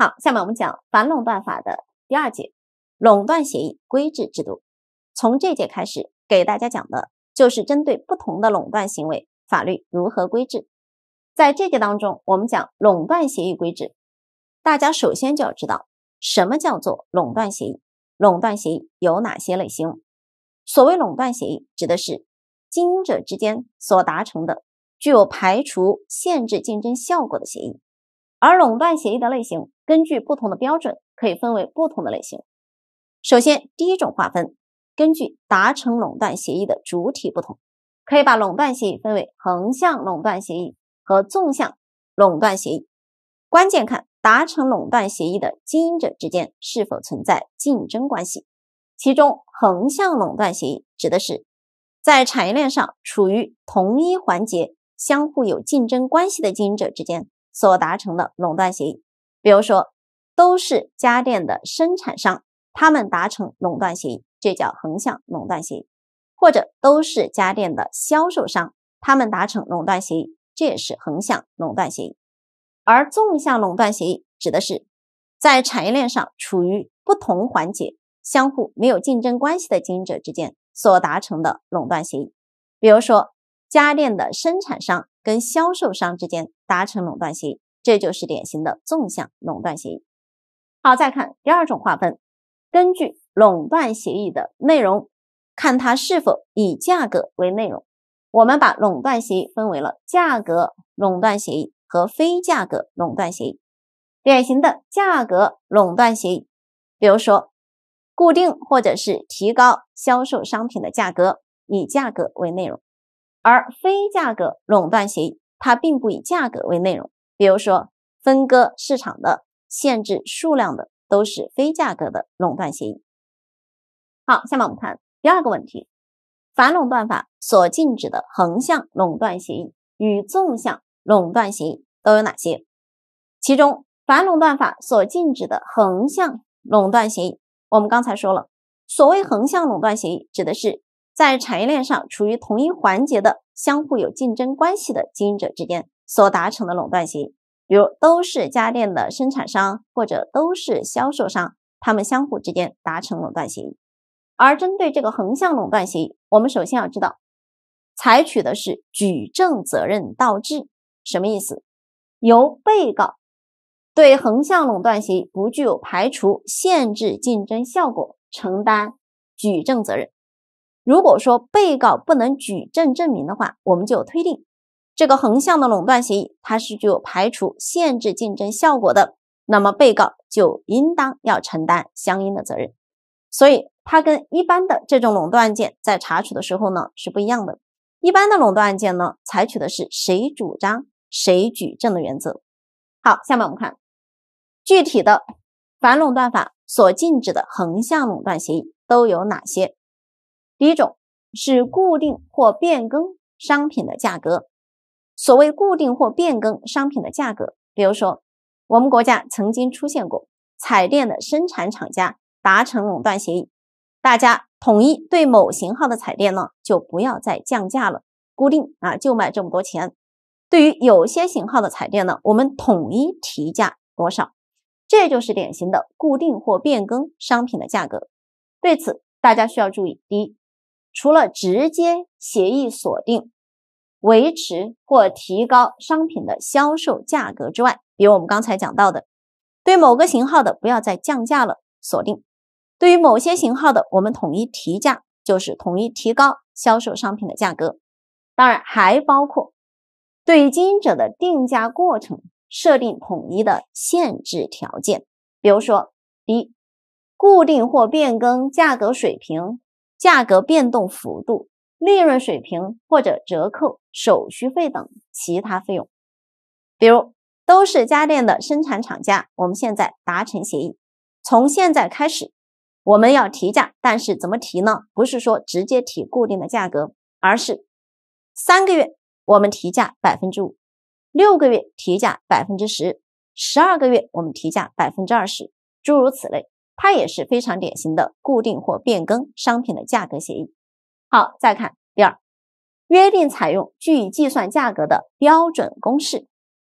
好，下面我们讲反垄断法的第二节，垄断协议规制制度。从这节开始给大家讲的，就是针对不同的垄断行为，法律如何规制。在这节当中，我们讲垄断协议规制，大家首先就要知道什么叫做垄断协议，垄断协议有哪些类型。所谓垄断协议，指的是经营者之间所达成的具有排除、限制竞争效果的协议，而垄断协议的类型。根据不同的标准，可以分为不同的类型。首先，第一种划分，根据达成垄断协议的主体不同，可以把垄断协议分为横向垄断协议和纵向垄断协议。关键看达成垄断协议的经营者之间是否存在竞争关系。其中，横向垄断协议指的是在产业链上处于同一环节、相互有竞争关系的经营者之间所达成的垄断协议。比如说，都是家电的生产商，他们达成垄断协议，这叫横向垄断协议；或者都是家电的销售商，他们达成垄断协议，这也是横向垄断协议。而纵向垄断协议指的是在产业链上处于不同环节、相互没有竞争关系的经营者之间所达成的垄断协议。比如说，家电的生产商跟销售商之间达成垄断协议。这就是典型的纵向垄断协议。好，再看第二种划分，根据垄断协议的内容，看它是否以价格为内容。我们把垄断协议分为了价格垄断协议和非价格垄断协议。典型的价格垄断协议，比如说固定或者是提高销售商品的价格，以价格为内容；而非价格垄断协议，它并不以价格为内容。比如说，分割市场的、限制数量的，都是非价格的垄断协议。好，下面我们看第二个问题：反垄断法所禁止的横向垄断协议与纵向垄断协议都有哪些？其中，反垄断法所禁止的横向垄断协议，我们刚才说了，所谓横向垄断协议，指的是在产业链上处于同一环节的、相互有竞争关系的经营者之间。所达成的垄断协议，比如都是家电的生产商或者都是销售商，他们相互之间达成垄断协议。而针对这个横向垄断协议，我们首先要知道，采取的是举证责任倒置，什么意思？由被告对横向垄断协议不具有排除、限制竞争效果承担举证责任。如果说被告不能举证证明的话，我们就推定。这个横向的垄断协议，它是具有排除、限制竞争效果的，那么被告就应当要承担相应的责任。所以，它跟一般的这种垄断案件在查处的时候呢是不一样的。一般的垄断案件呢，采取的是谁主张谁举证的原则。好，下面我们看具体的反垄断法所禁止的横向垄断协议都有哪些。第一种是固定或变更商品的价格。所谓固定或变更商品的价格，比如说，我们国家曾经出现过彩电的生产厂家达成垄断协议，大家统一对某型号的彩电呢，就不要再降价了，固定啊就卖这么多钱。对于有些型号的彩电呢，我们统一提价多少，这就是典型的固定或变更商品的价格。对此，大家需要注意：第一，除了直接协议锁定。维持或提高商品的销售价格之外，比如我们刚才讲到的，对某个型号的不要再降价了，锁定；对于某些型号的，我们统一提价，就是统一提高销售商品的价格。当然，还包括对经营者的定价过程设定统一的限制条件，比如说一固定或变更价格水平、价格变动幅度。利润水平或者折扣、手续费等其他费用，比如都是家电的生产厂家，我们现在达成协议，从现在开始我们要提价，但是怎么提呢？不是说直接提固定的价格，而是三个月我们提价百分之五，六个月提价百分之十，十二个月我们提价百分之二十，诸如此类，它也是非常典型的固定或变更商品的价格协议。好，再看第二，约定采用据计算价格的标准公式，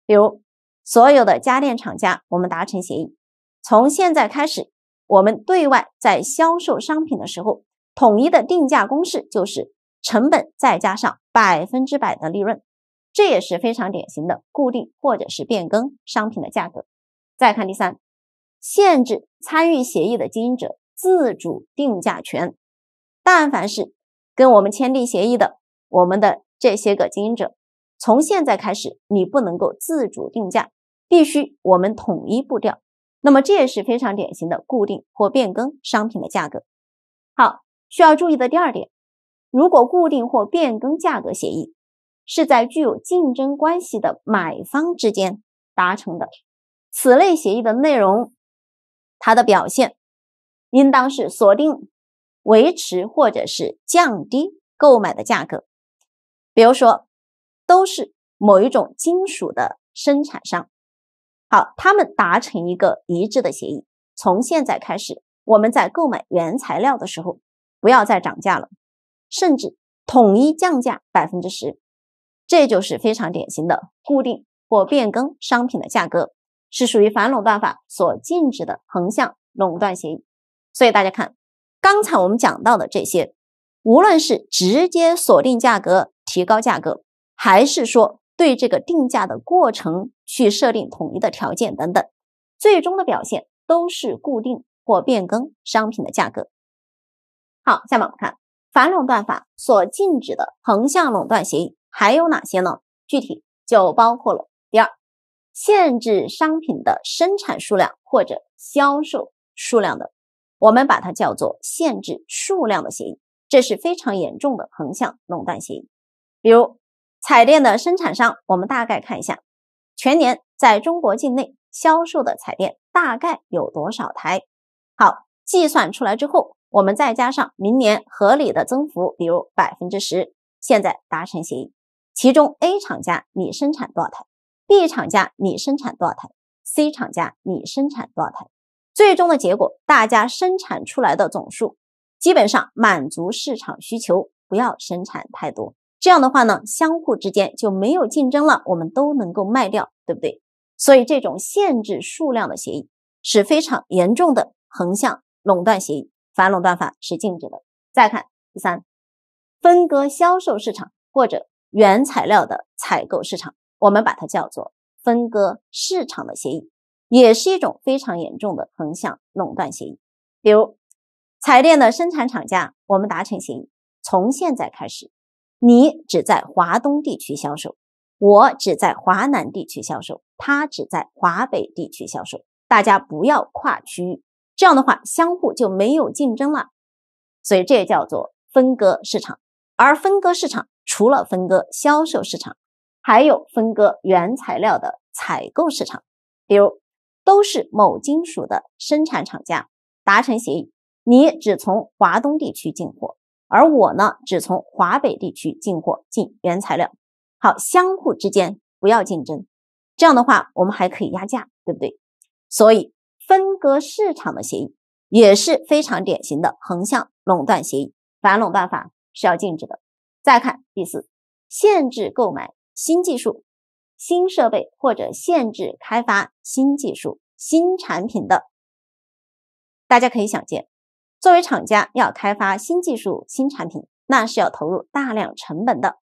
比如所有的家电厂家，我们达成协议，从现在开始，我们对外在销售商品的时候，统一的定价公式就是成本再加上百分之百的利润，这也是非常典型的固定或者是变更商品的价格。再看第三，限制参与协议的经营者自主定价权，但凡是。跟我们签订协议的，我们的这些个经营者，从现在开始你不能够自主定价，必须我们统一步调。那么这也是非常典型的固定或变更商品的价格。好，需要注意的第二点，如果固定或变更价格协议是在具有竞争关系的买方之间达成的，此类协议的内容，它的表现应当是锁定。维持或者是降低购买的价格，比如说，都是某一种金属的生产商，好，他们达成一个一致的协议，从现在开始，我们在购买原材料的时候，不要再涨价了，甚至统一降价百分之十，这就是非常典型的固定或变更商品的价格，是属于反垄断法所禁止的横向垄断协议，所以大家看。刚才我们讲到的这些，无论是直接锁定价格、提高价格，还是说对这个定价的过程去设定统一的条件等等，最终的表现都是固定或变更商品的价格。好，下面我们看反垄断法所禁止的横向垄断协议还有哪些呢？具体就包括了第二，限制商品的生产数量或者销售数量的。我们把它叫做限制数量的协议，这是非常严重的横向垄断协议。比如彩电的生产商，我们大概看一下，全年在中国境内销售的彩电大概有多少台？好，计算出来之后，我们再加上明年合理的增幅，比如百分之十。现在达成协议，其中 A 厂家你生产多少台？B 厂家你生产多少台？C 厂家你生产多少台？最终的结果，大家生产出来的总数基本上满足市场需求，不要生产太多。这样的话呢，相互之间就没有竞争了，我们都能够卖掉，对不对？所以这种限制数量的协议是非常严重的横向垄断协议，反垄断法是禁止的。再看第三，分割销售市场或者原材料的采购市场，我们把它叫做分割市场的协议。也是一种非常严重的横向垄断协议，比如彩电的生产厂家，我们达成协议，从现在开始，你只在华东地区销售，我只在华南地区销售，他只在华北地区销售，大家不要跨区域，这样的话相互就没有竞争了，所以这也叫做分割市场。而分割市场，除了分割销售市场，还有分割原材料的采购市场，比如。都是某金属的生产厂家达成协议，你只从华东地区进货，而我呢只从华北地区进货进原材料。好，相互之间不要竞争，这样的话我们还可以压价，对不对？所以分割市场的协议也是非常典型的横向垄断协议，反垄断法是要禁止的。再看第四，限制购买新技术。新设备或者限制开发新技术、新产品的，大家可以想见，作为厂家要开发新技术、新产品，那是要投入大量成本的。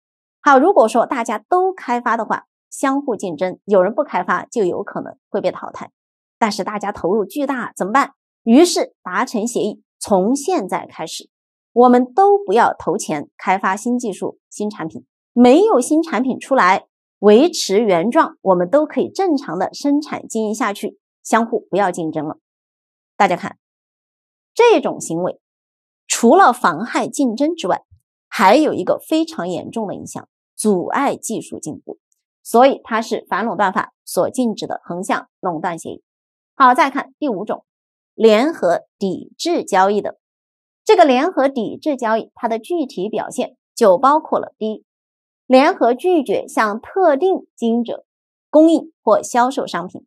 好，如果说大家都开发的话，相互竞争，有人不开发就有可能会被淘汰。但是大家投入巨大怎么办？于是达成协议，从现在开始，我们都不要投钱开发新技术、新产品，没有新产品出来。维持原状，我们都可以正常的生产经营下去，相互不要竞争了。大家看，这种行为除了妨害竞争之外，还有一个非常严重的影响，阻碍技术进步。所以它是反垄断法所禁止的横向垄断协议。好，再看第五种，联合抵制交易的。这个联合抵制交易，它的具体表现就包括了第一。联合拒绝向特定经营者供应或销售商品，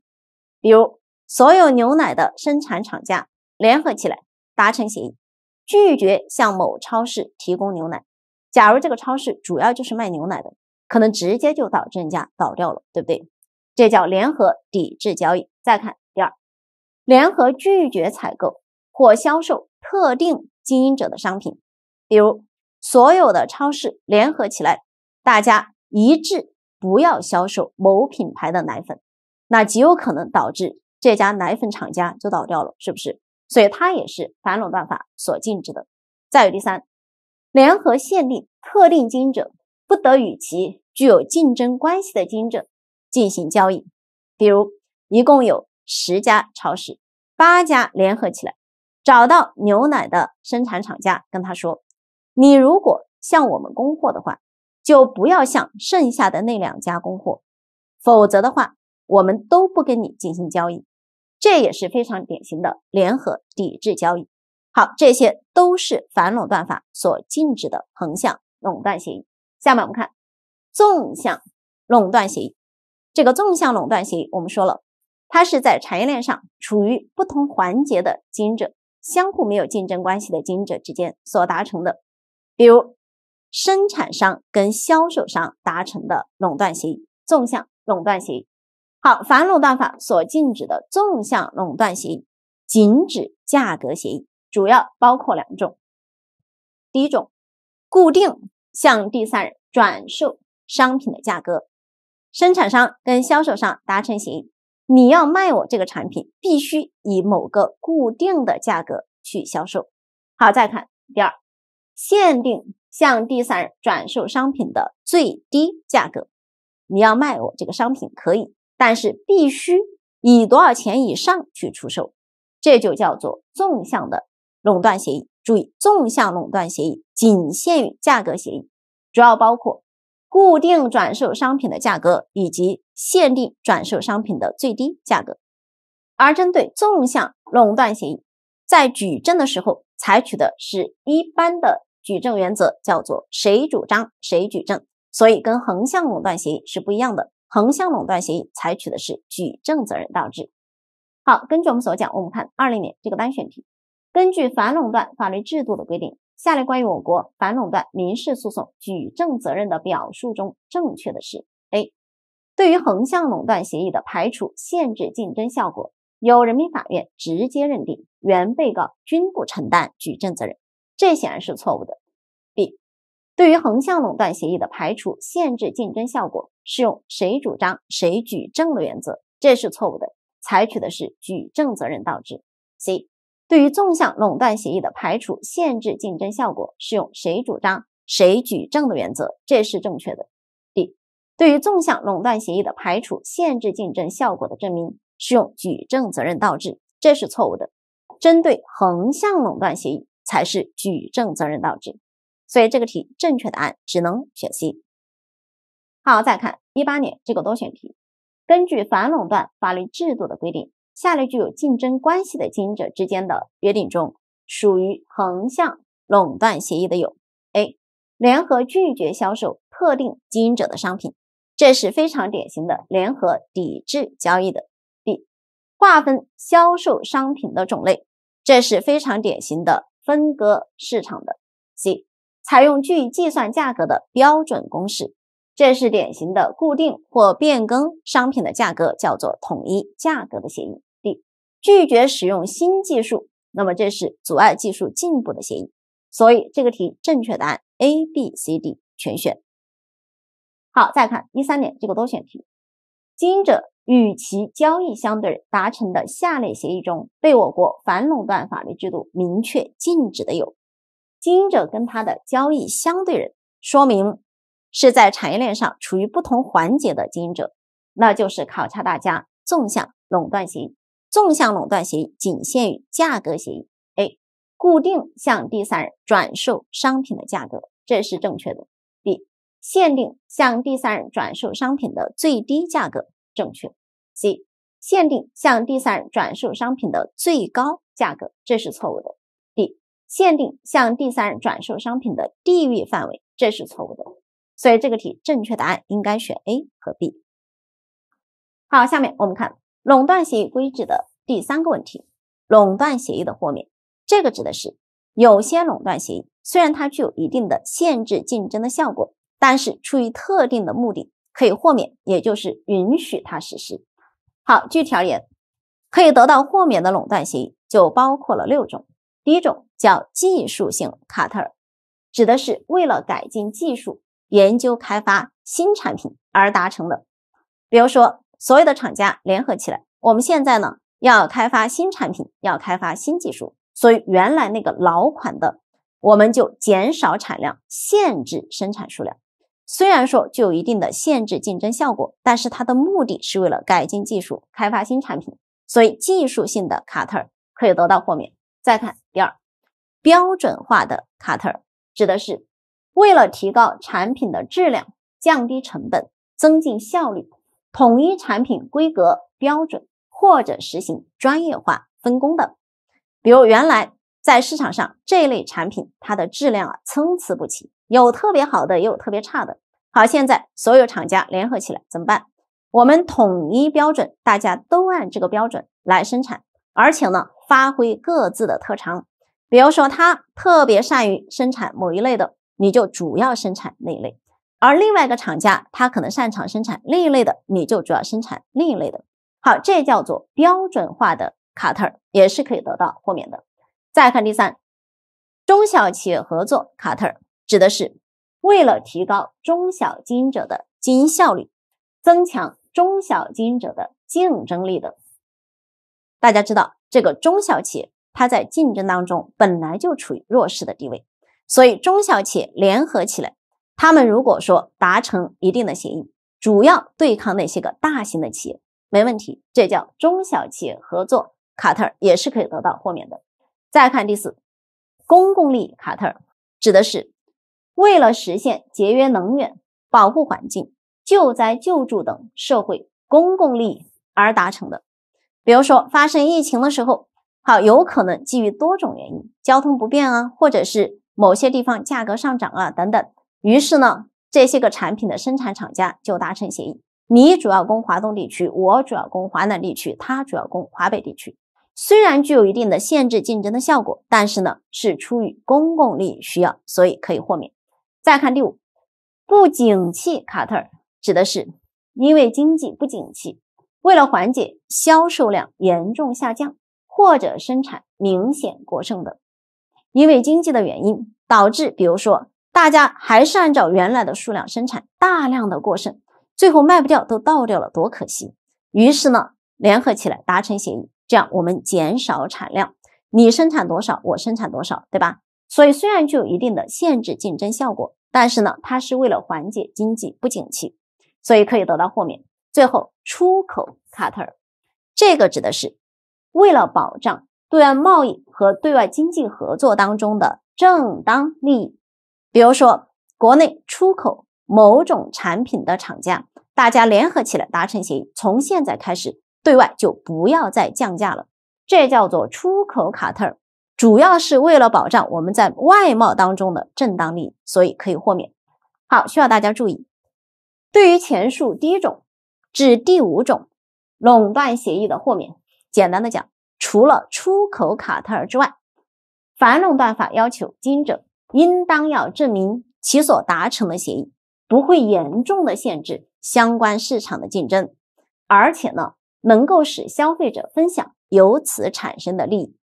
比如所有牛奶的生产厂家联合起来达成协议，拒绝向某超市提供牛奶。假如这个超市主要就是卖牛奶的，可能直接就导致家倒掉了，对不对？这叫联合抵制交易。再看第二，联合拒绝采购或销售特定经营者的商品，比如所有的超市联合起来。大家一致不要销售某品牌的奶粉，那极有可能导致这家奶粉厂家就倒掉了，是不是？所以它也是反垄断法所禁止的。再有第三，联合限定特定经营者不得与其具有竞争关系的经营者进行交易，比如一共有十家超市，八家联合起来，找到牛奶的生产厂家，跟他说，你如果向我们供货的话。就不要向剩下的那两家供货，否则的话，我们都不跟你进行交易。这也是非常典型的联合抵制交易。好，这些都是反垄断法所禁止的横向垄断协议。下面我们看纵向垄断协议。这个纵向垄断协议，我们说了，它是在产业链上处于不同环节的经营者，相互没有竞争关系的经营者之间所达成的，比如。生产商跟销售商达成的垄断协议，纵向垄断协议。好，反垄断法所禁止的纵向垄断协议，仅指价格协议，主要包括两种。第一种，固定向第三人转售商品的价格，生产商跟销售商达成协议，你要卖我这个产品，必须以某个固定的价格去销售。好，再看第二，限定。向第三人转售商品的最低价格，你要卖我这个商品可以，但是必须以多少钱以上去出售，这就叫做纵向的垄断协议。注意，纵向垄断协议仅限于价格协议，主要包括固定转售商品的价格以及限定转售商品的最低价格。而针对纵向垄断协议，在举证的时候采取的是一般的。举证原则叫做谁主张谁举证，所以跟横向垄断协议是不一样的。横向垄断协议采取的是举证责任倒置。好，根据我们所讲，我们看二零年这个单选题。根据反垄断法律制度的规定，下列关于我国反垄断民事诉讼举证责任的表述中正确的是：A. 对于横向垄断协议的排除限制竞争效果，由人民法院直接认定，原被告均不承担举证责任。这显然是错误的。B，对于横向垄断协议的排除限制竞争效果，适用谁主张谁举证的原则，这是错误的，采取的是举证责任倒置。C，对于纵向垄断协议的排除限制竞争效果，适用谁主张谁举证的原则，这是正确的。D，对于纵向垄断协议的排除限制竞争效果的证明，适用举证责任倒置，这是错误的。针对横向垄断协议。才是举证责任倒置，所以这个题正确答案只能选 C。好，再看一八年这个多选题，根据反垄断法律制度的规定，下列具有竞争关系的经营者之间的约定中，属于横向垄断协议的有：A. 联合拒绝销售特定经营者的商品，这是非常典型的联合抵制交易的；B. 划分销售商品的种类，这是非常典型的。分割市场的 C，采用据计算价格的标准公式，这是典型的固定或变更商品的价格，叫做统一价格的协议。D，拒绝使用新技术，那么这是阻碍技术进步的协议。所以这个题正确答案 A、B、C、D 全选。好，再看一三年这个多选题，经营者。与其交易相对人达成的下列协议中，被我国反垄断法律制度明确禁止的有：经营者跟他的交易相对人说明是在产业链上处于不同环节的经营者，那就是考察大家纵向垄断协议。纵向垄断协议仅限于价格协议。A. 固定向第三人转售商品的价格，这是正确的。B. 限定向第三人转售商品的最低价格。正确，C，限定向第三人转售商品的最高价格，这是错误的。D，限定向第三人转售商品的地域范围，这是错误的。所以这个题正确答案应该选 A 和 B。好，下面我们看垄断协议规制的第三个问题，垄断协议的豁免。这个指的是有些垄断协议虽然它具有一定的限制竞争的效果，但是出于特定的目的。可以豁免，也就是允许它实施。好，据而研，可以得到豁免的垄断协议就包括了六种。第一种叫技术性卡特尔，指的是为了改进技术、研究开发新产品而达成的。比如说，所有的厂家联合起来，我们现在呢要开发新产品，要开发新技术，所以原来那个老款的，我们就减少产量，限制生产数量。虽然说具有一定的限制竞争效果，但是它的目的是为了改进技术、开发新产品，所以技术性的卡特可以得到豁免。再看第二，标准化的卡特指的是为了提高产品的质量、降低成本、增进效率，统一产品规格标准或者实行专业化分工的，比如原来。在市场上，这类产品它的质量啊，参差不齐，有特别好的，也有特别差的。好，现在所有厂家联合起来怎么办？我们统一标准，大家都按这个标准来生产，而且呢，发挥各自的特长。比如说，他特别善于生产某一类的，你就主要生产那一类；而另外一个厂家，他可能擅长生产另一类的，你就主要生产另一类的。好，这叫做标准化的卡特，也是可以得到豁免的。再看第三，中小企业合作卡特尔指的是为了提高中小经营者的经营效率，增强中小经营者的竞争力的。大家知道，这个中小企业它在竞争当中本来就处于弱势的地位，所以中小企业联合起来，他们如果说达成一定的协议，主要对抗那些个大型的企业，没问题，这叫中小企业合作卡特尔也是可以得到豁免的。再看第四，公共利益卡特尔指的是为了实现节约能源、保护环境、救灾救助等社会公共利益而达成的。比如说发生疫情的时候，好有可能基于多种原因，交通不便啊，或者是某些地方价格上涨啊等等，于是呢这些个产品的生产厂家就达成协议，你主要供华东地区，我主要供华南地区，他主要供华北地区。虽然具有一定的限制竞争的效果，但是呢，是出于公共利益需要，所以可以豁免。再看第五，不景气卡特尔指的是因为经济不景气，为了缓解销售量严重下降或者生产明显过剩的，因为经济的原因导致，比如说大家还是按照原来的数量生产，大量的过剩，最后卖不掉都倒掉了，多可惜。于是呢，联合起来达成协议。这样我们减少产量，你生产多少，我生产多少，对吧？所以虽然具有一定的限制竞争效果，但是呢，它是为了缓解经济不景气，所以可以得到豁免。最后，出口卡特尔，这个指的是为了保障对外贸易和对外经济合作当中的正当利益，比如说国内出口某种产品的厂家，大家联合起来达成协议，从现在开始。对外就不要再降价了，这叫做出口卡特主要是为了保障我们在外贸当中的正当利益，所以可以豁免。好，需要大家注意，对于前述第一种至第五种垄断协议的豁免，简单的讲，除了出口卡特尔之外，《反垄断法》要求经营者应当要证明其所达成的协议不会严重的限制相关市场的竞争，而且呢。能够使消费者分享由此产生的利益，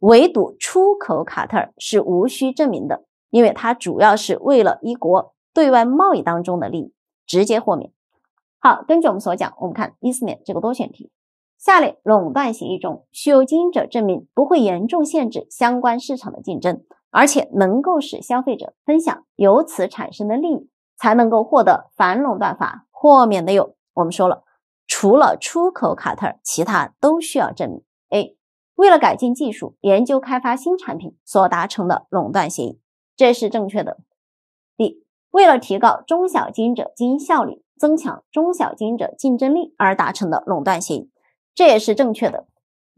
唯独出口卡特尔是无需证明的，因为它主要是为了一国对外贸易当中的利益直接豁免。好，根据我们所讲，我们看一四年这个多选题，下列垄断协议中需由经营者证明不会严重限制相关市场的竞争，而且能够使消费者分享由此产生的利益，才能够获得反垄断法豁免的有，我们说了。除了出口卡特尔，其他都需要证明。A. 为了改进技术、研究开发新产品所达成的垄断协议，这是正确的。B. 为了提高中小经营者经营效率、增强中小经营者竞争力而达成的垄断协议，这也是正确的，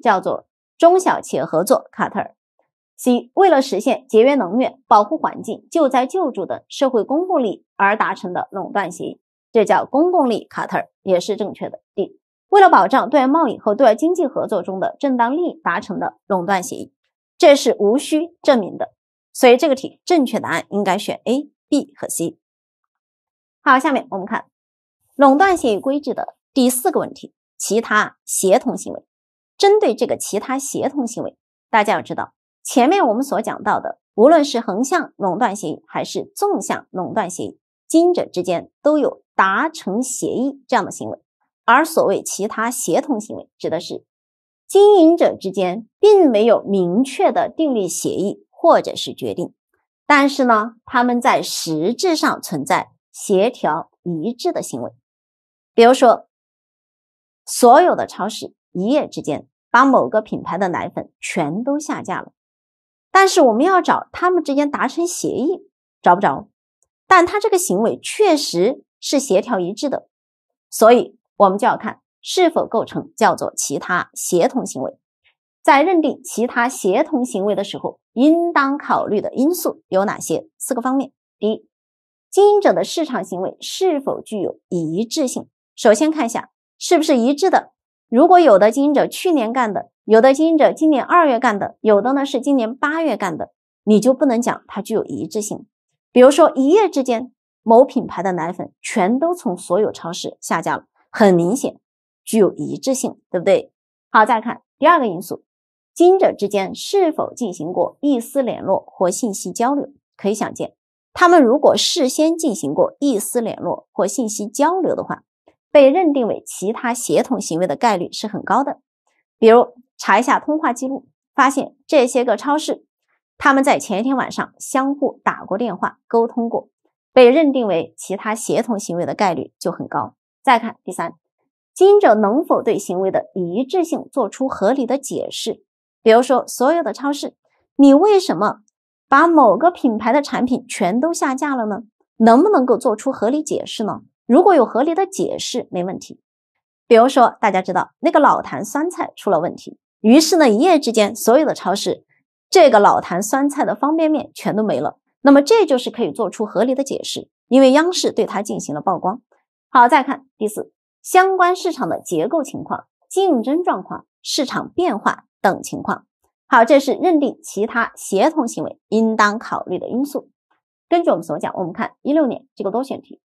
叫做中小企业合作卡特尔。C. 为了实现节约能源、保护环境、救灾救助等社会公共利益而达成的垄断协议。这叫公共利，卡特也是正确的。D 为了保障对外贸易和对外经济合作中的正当利益达成的垄断协议，这是无需证明的。所以这个题正确答案应该选 A、B 和 C。好，下面我们看垄断协议规制的第四个问题：其他协同行为。针对这个其他协同行为，大家要知道，前面我们所讲到的，无论是横向垄断协议还是纵向垄断协议，经营者之间都有。达成协议这样的行为，而所谓其他协同行为，指的是经营者之间并没有明确的订立协议或者是决定，但是呢，他们在实质上存在协调一致的行为。比如说，所有的超市一夜之间把某个品牌的奶粉全都下架了，但是我们要找他们之间达成协议，找不着。但他这个行为确实。是协调一致的，所以我们就要看是否构成叫做其他协同行为。在认定其他协同行为的时候，应当考虑的因素有哪些？四个方面：第一，经营者的市场行为是否具有一致性。首先看一下是不是一致的。如果有的经营者去年干的，有的经营者今年二月干的，有的呢是今年八月干的，你就不能讲它具有一致性。比如说一夜之间。某品牌的奶粉全都从所有超市下架了，很明显具有一致性，对不对？好，再看第二个因素，经营者之间是否进行过一丝联络或信息交流？可以想见，他们如果事先进行过一丝联络或信息交流的话，被认定为其他协同行为的概率是很高的。比如查一下通话记录，发现这些个超市他们在前一天晚上相互打过电话沟通过。被认定为其他协同行为的概率就很高。再看第三，经营者能否对行为的一致性做出合理的解释？比如说，所有的超市，你为什么把某个品牌的产品全都下架了呢？能不能够做出合理解释呢？如果有合理的解释，没问题。比如说，大家知道那个老坛酸菜出了问题，于是呢，一夜之间所有的超市这个老坛酸菜的方便面全都没了。那么这就是可以做出合理的解释，因为央视对它进行了曝光。好，再看第四，相关市场的结构情况、竞争状况、市场变化等情况。好，这是认定其他协同行为应当考虑的因素。根据我们所讲，我们看一六年这个多选题，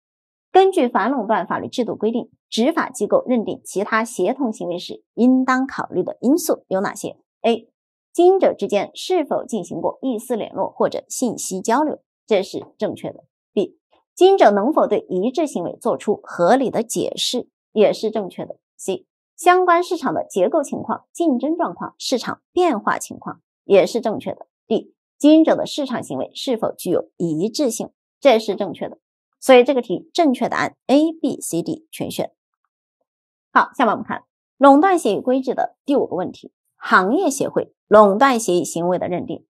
根据反垄断法律制度规定，执法机构认定其他协同行为时应当考虑的因素有哪些？A。经营者之间是否进行过意思联络或者信息交流，这是正确的。B. 经营者能否对一致行为做出合理的解释，也是正确的。C. 相关市场的结构情况、竞争状况、市场变化情况，也是正确的。D. 经营者的市场行为是否具有一致性，这是正确的。所以这个题正确答案 A、B、C、D 全选。好，下面我们看垄断协议规制的第五个问题。行业协会垄断协议行为的认定。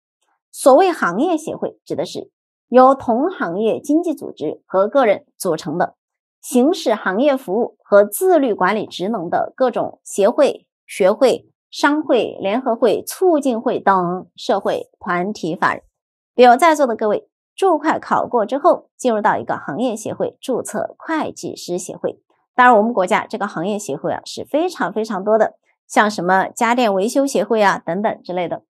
所谓行业协会，指的是由同行业经济组织和个人组成的，行使行业服务和自律管理职能的各种协会、学会、商会、联合会、促进会等社会团体法人。比如，在座的各位，注会考过之后，进入到一个行业协会——注册会计师协会。当然，我们国家这个行业协会啊，是非常非常多的。像什么家电维修协会啊等等之类的，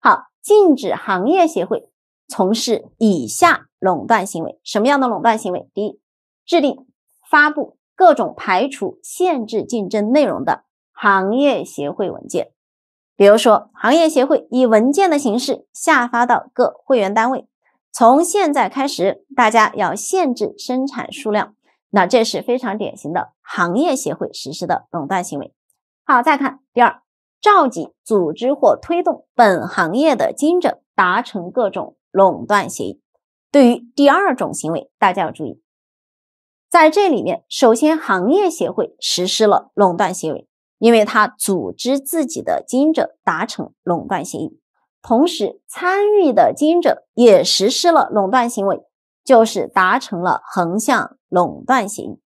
好，禁止行业协会从事以下垄断行为。什么样的垄断行为？第一，制定、发布各种排除、限制竞争内容的行业协会文件。比如说，行业协会以文件的形式下发到各会员单位，从现在开始大家要限制生产数量。那这是非常典型的行业协会实施的垄断行为。好，再看第二，召集、组织或推动本行业的经营者达成各种垄断协议。对于第二种行为，大家要注意，在这里面，首先行业协会实施了垄断行为，因为他组织自己的经营者达成垄断协议，同时参与的经营者也实施了垄断行为，就是达成了横向垄断协议。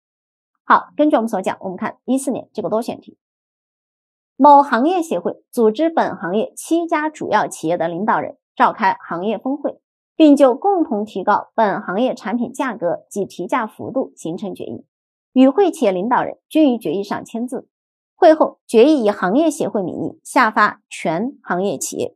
好，根据我们所讲，我们看一四年这个多选题。某行业协会组织本行业七家主要企业的领导人召开行业峰会，并就共同提高本行业产品价格及提价幅度形成决议。与会企业领导人均于决议上签字。会后，决议以行业协会名义下发全行业企业。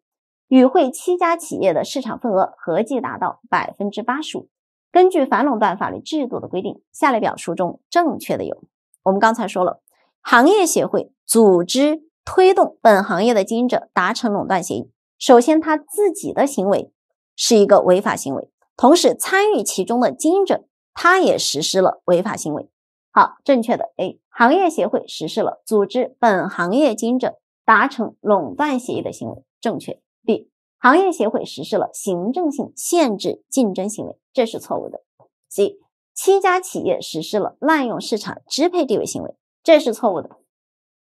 与会七家企业的市场份额合计达到百分之八十五。根据反垄断法律制度的规定，下列表述中正确的有：我们刚才说了，行业协会组织。推动本行业的经营者达成垄断协议，首先他自己的行为是一个违法行为，同时参与其中的经营者他也实施了违法行为。好，正确的 A，行业协会实施了组织本行业经营者达成垄断协议的行为，正确。B，行业协会实施了行政性限制竞争行为，这是错误的。C，七家企业实施了滥用市场支配地位行为，这是错误的。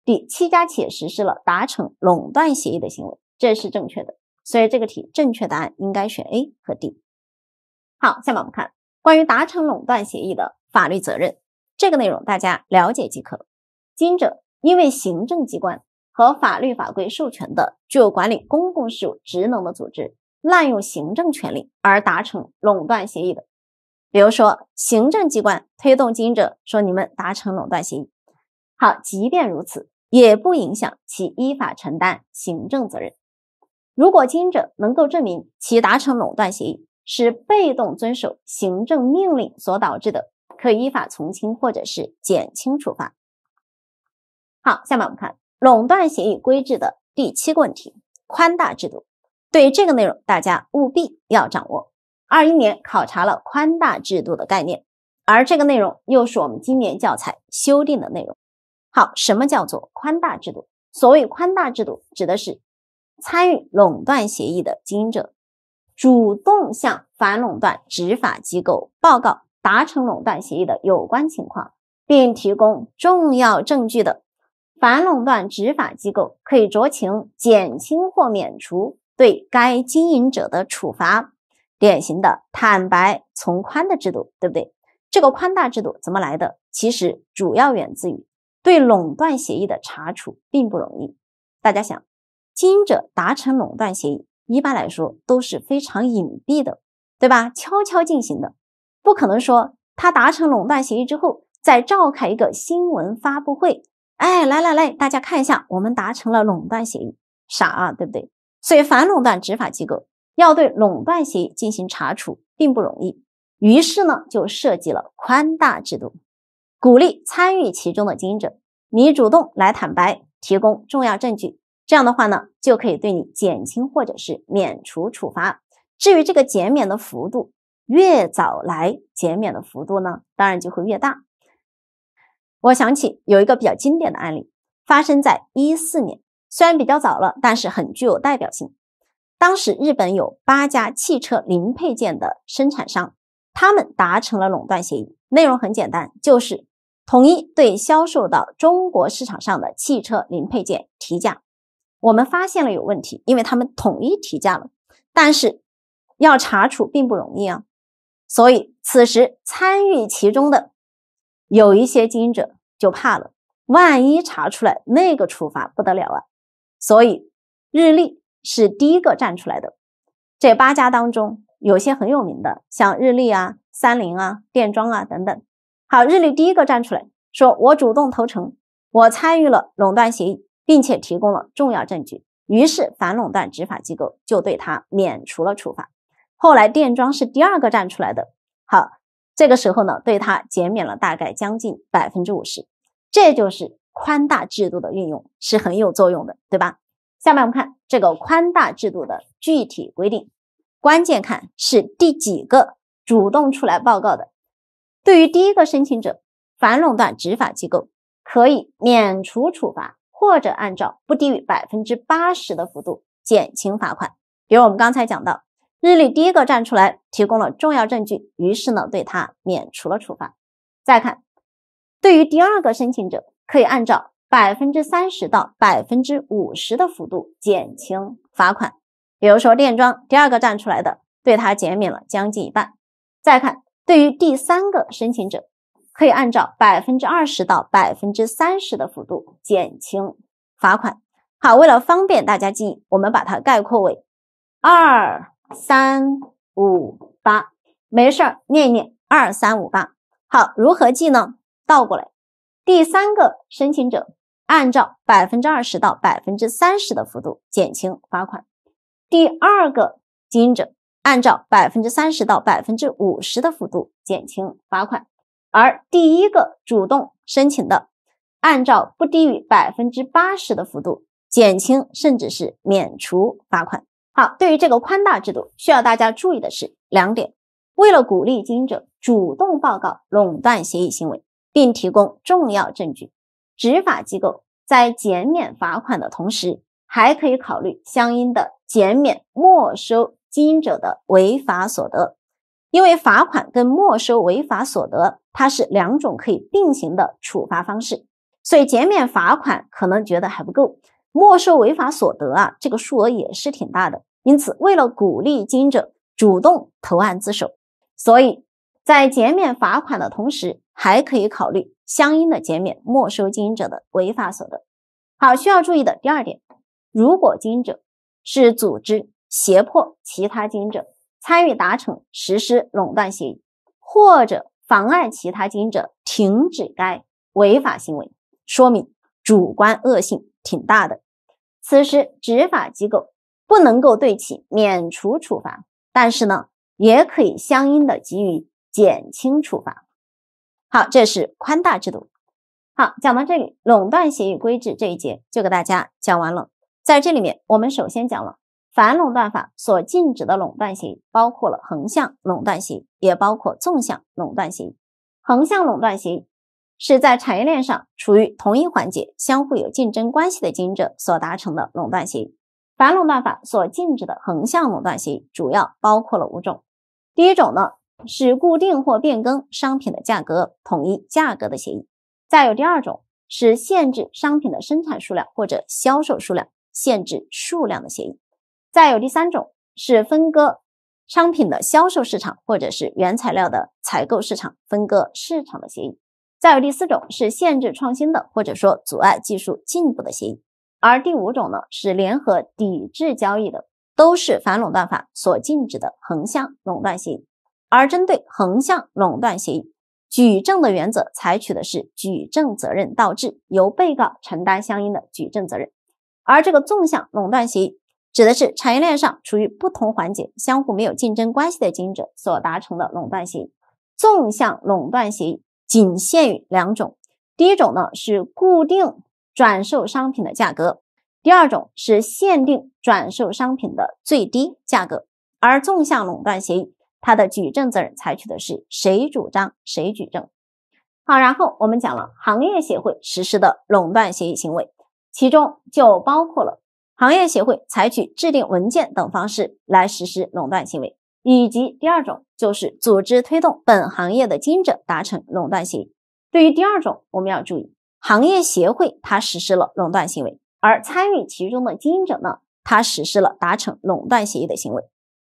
第七家企业实施了达成垄断协议的行为，这是正确的。所以这个题正确答案应该选 A 和 D。好，下面我们看关于达成垄断协议的法律责任这个内容，大家了解即可。经营者因为行政机关和法律法规授权的具有管理公共事务职能的组织滥用行政权利而达成垄断协议的，比如说行政机关推动经营者说你们达成垄断协议。好，即便如此。也不影响其依法承担行政责任。如果经营者能够证明其达成垄断协议是被动遵守行政命令所导致的，可依法从轻或者是减轻处罚。好，下面我们看垄断协议规制的第七个问题——宽大制度。对于这个内容，大家务必要掌握。二一年考察了宽大制度的概念，而这个内容又是我们今年教材修订的内容。好，什么叫做宽大制度？所谓宽大制度，指的是参与垄断协议的经营者主动向反垄断执法机构报告达成垄断协议的有关情况，并提供重要证据的，反垄断执法机构可以酌情减轻或免除对该经营者的处罚。典型的坦白从宽的制度，对不对？这个宽大制度怎么来的？其实主要源自于。对垄断协议的查处并不容易。大家想，经营者达成垄断协议，一般来说都是非常隐蔽的，对吧？悄悄进行的，不可能说他达成垄断协议之后再召开一个新闻发布会。哎，来来来，大家看一下，我们达成了垄断协议，傻啊，对不对？所以反垄断执法机构要对垄断协议进行查处并不容易。于是呢，就设计了宽大制度。鼓励参与其中的经营者，你主动来坦白，提供重要证据，这样的话呢，就可以对你减轻或者是免除处罚。至于这个减免的幅度，越早来减免的幅度呢，当然就会越大。我想起有一个比较经典的案例，发生在一四年，虽然比较早了，但是很具有代表性。当时日本有八家汽车零配件的生产商，他们达成了垄断协议。内容很简单，就是统一对销售到中国市场上的汽车零配件提价。我们发现了有问题，因为他们统一提价了，但是要查处并不容易啊。所以此时参与其中的有一些经营者就怕了，万一查出来，那个处罚不得了啊。所以日立是第一个站出来的。这八家当中，有些很有名的，像日立啊。三菱啊，电装啊等等，好，日立第一个站出来说，我主动投诚，我参与了垄断协议，并且提供了重要证据，于是反垄断执法机构就对他免除了处罚。后来电装是第二个站出来的，好，这个时候呢，对他减免了大概将近百分之五十，这就是宽大制度的运用，是很有作用的，对吧？下面我们看这个宽大制度的具体规定，关键看是第几个。主动出来报告的，对于第一个申请者，反垄断执法机构可以免除处罚或者按照不低于百分之八十的幅度减轻罚款。比如我们刚才讲到，日立第一个站出来提供了重要证据，于是呢对他免除了处罚。再看，对于第二个申请者，可以按照百分之三十到百分之五十的幅度减轻罚款。比如说电装第二个站出来的，对他减免了将近一半。再看，对于第三个申请者，可以按照百分之二十到百分之三十的幅度减轻罚款。好，为了方便大家记忆，我们把它概括为二三五八。没事儿，念一念二三五八。好，如何记呢？倒过来，第三个申请者按照百分之二十到百分之三十的幅度减轻罚款。第二个经营者。按照百分之三十到百分之五十的幅度减轻罚款，而第一个主动申请的，按照不低于百分之八十的幅度减轻，甚至是免除罚款。好，对于这个宽大制度，需要大家注意的是两点：为了鼓励经营者主动报告垄断协议行为，并提供重要证据，执法机构在减免罚款的同时，还可以考虑相应的减免没收。经营者的违法所得，因为罚款跟没收违法所得，它是两种可以并行的处罚方式，所以减免罚款可能觉得还不够，没收违法所得啊，这个数额也是挺大的。因此，为了鼓励经营者主动投案自首，所以在减免罚款的同时，还可以考虑相应的减免没收经营者的违法所得。好，需要注意的第二点，如果经营者是组织。胁迫其他经营者参与达成、实施垄断协议，或者妨碍其他经营者停止该违法行为，说明主观恶性挺大的。此时执法机构不能够对其免除处罚，但是呢，也可以相应的给予减轻处罚。好，这是宽大制度。好，讲到这里，垄断协议规制这一节就给大家讲完了。在这里面，我们首先讲了。反垄断法所禁止的垄断型包括了横向垄断型，也包括纵向垄断型。横向垄断型是在产业链上处于同一环节、相互有竞争关系的经营者所达成的垄断型。反垄断法所禁止的横向垄断型主要包括了五种。第一种呢是固定或变更商品的价格、统一价格的协议。再有第二种是限制商品的生产数量或者销售数量、限制数量的协议。再有第三种是分割商品的销售市场或者是原材料的采购市场分割市场的协议，再有第四种是限制创新的或者说阻碍技术进步的协议，而第五种呢是联合抵制交易的，都是反垄断法所禁止的横向垄断协议。而针对横向垄断协议，举证的原则采取的是举证责任倒置，由被告承担相应的举证责任，而这个纵向垄断协议。指的是产业链上处于不同环节、相互没有竞争关系的经营者所达成的垄断协议。纵向垄断协议仅限于两种，第一种呢是固定转售商品的价格，第二种是限定转售商品的最低价格。而纵向垄断协议，它的举证责任采取的是谁主张谁举证。好，然后我们讲了行业协会实施的垄断协议行为，其中就包括了。行业协会采取制定文件等方式来实施垄断行为，以及第二种就是组织推动本行业的经营者达成垄断协议。对于第二种，我们要注意，行业协会它实施了垄断行为，而参与其中的经营者呢，他实施了达成垄断协议的行为。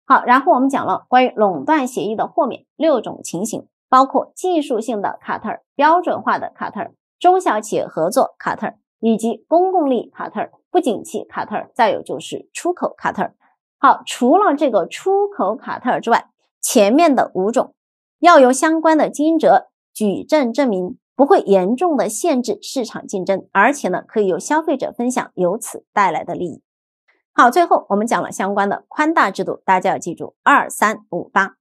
好，然后我们讲了关于垄断协议的豁免六种情形，包括技术性的卡特尔、标准化的卡特尔、中小企业合作卡特尔以及公共利益卡特尔。不景气卡特尔，再有就是出口卡特尔。好，除了这个出口卡特尔之外，前面的五种要由相关的经营者举证证明不会严重的限制市场竞争，而且呢可以由消费者分享由此带来的利益。好，最后我们讲了相关的宽大制度，大家要记住二三五八。